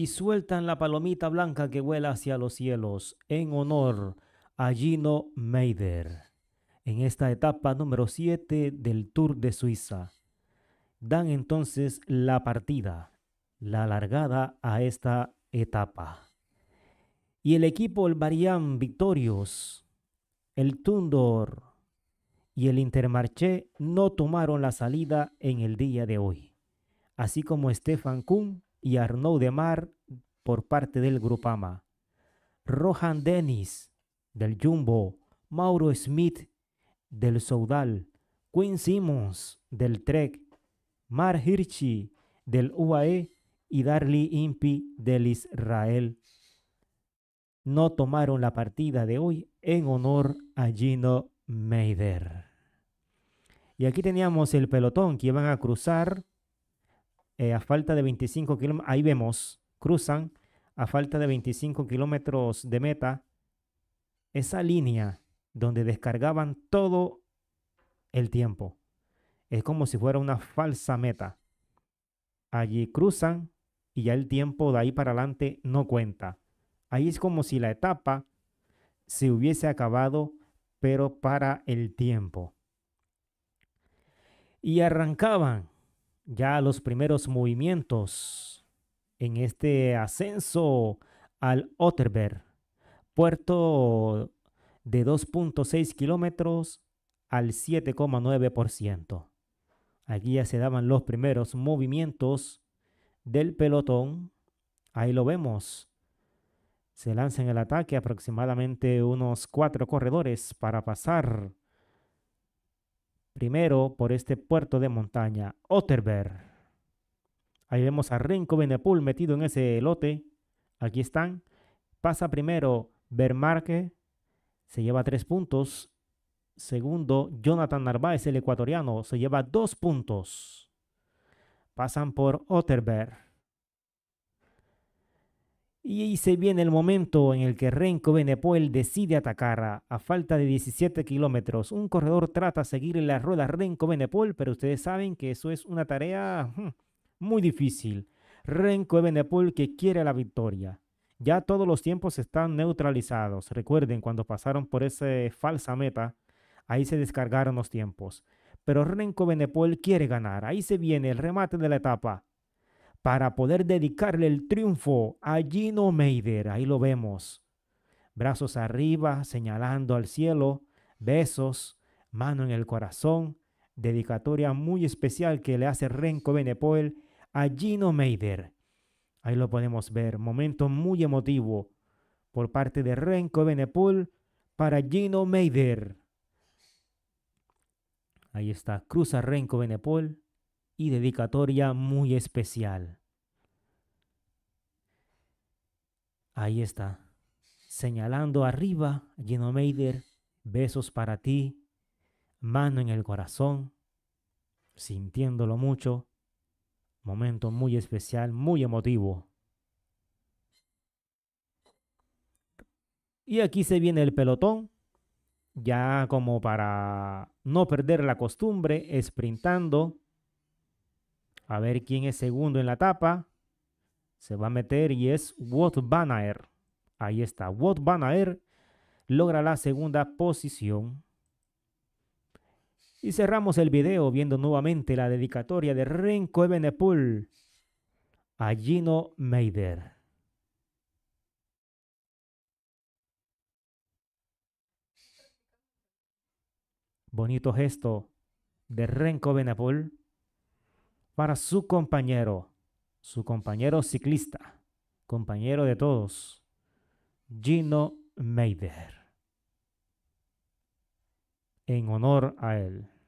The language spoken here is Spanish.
y sueltan la palomita blanca que vuela hacia los cielos en honor a Gino Meider en esta etapa número 7 del Tour de Suiza. Dan entonces la partida, la largada a esta etapa. Y el equipo El Barián Victorios, el Tundor y el Intermarché no tomaron la salida en el día de hoy, así como Stefan Kuhn y Arnaud Mar por parte del Grupama. Rohan Dennis del Jumbo, Mauro Smith del Soudal, Quinn Simmons del Trek, Mar Hirschi del UAE y Darly Impi del Israel. No tomaron la partida de hoy en honor a Gino Meider. Y aquí teníamos el pelotón que iban a cruzar eh, a falta de 25 kilómetros, ahí vemos, cruzan a falta de 25 kilómetros de meta esa línea donde descargaban todo el tiempo. Es como si fuera una falsa meta. Allí cruzan y ya el tiempo de ahí para adelante no cuenta. Ahí es como si la etapa se hubiese acabado, pero para el tiempo. Y arrancaban ya los primeros movimientos en este ascenso al Otterberg, puerto de 2.6 kilómetros al 7,9%. Aquí ya se daban los primeros movimientos del pelotón. Ahí lo vemos. Se lanza en el ataque aproximadamente unos cuatro corredores para pasar primero por este puerto de montaña, Otterberg. Ahí vemos a Rinco Benepul metido en ese lote. Aquí están. Pasa primero Bermarque, se lleva tres puntos. Segundo, Jonathan Narváez, el ecuatoriano, se lleva dos puntos. Pasan por Otterberg. Y ahí se viene el momento en el que Renko Benepol decide atacar. A falta de 17 kilómetros, un corredor trata de seguir en la rueda Renko Benepol, pero ustedes saben que eso es una tarea hmm, muy difícil. Renko Benepol que quiere la victoria. Ya todos los tiempos están neutralizados. Recuerden, cuando pasaron por esa falsa meta, ahí se descargaron los tiempos. Pero Renko Benepol quiere ganar. Ahí se viene el remate de la etapa para poder dedicarle el triunfo a Gino Meider. Ahí lo vemos. Brazos arriba, señalando al cielo, besos, mano en el corazón, dedicatoria muy especial que le hace Renko Benepoel a Gino Meider. Ahí lo podemos ver, momento muy emotivo por parte de Renko Benepoel para Gino Meider. Ahí está, cruza Renko Benepoel y dedicatoria muy especial. Ahí está, señalando arriba, Gino besos para ti, mano en el corazón, sintiéndolo mucho, momento muy especial, muy emotivo. Y aquí se viene el pelotón, ya como para no perder la costumbre, Esprintando. A ver quién es segundo en la etapa. Se va a meter y es Wout Van Ahí está. Wout Van logra la segunda posición. Y cerramos el video viendo nuevamente la dedicatoria de Renko Ebenepoel a Gino Meider. Bonito gesto de Renko benepol para su compañero, su compañero ciclista, compañero de todos, Gino Meider, en honor a él.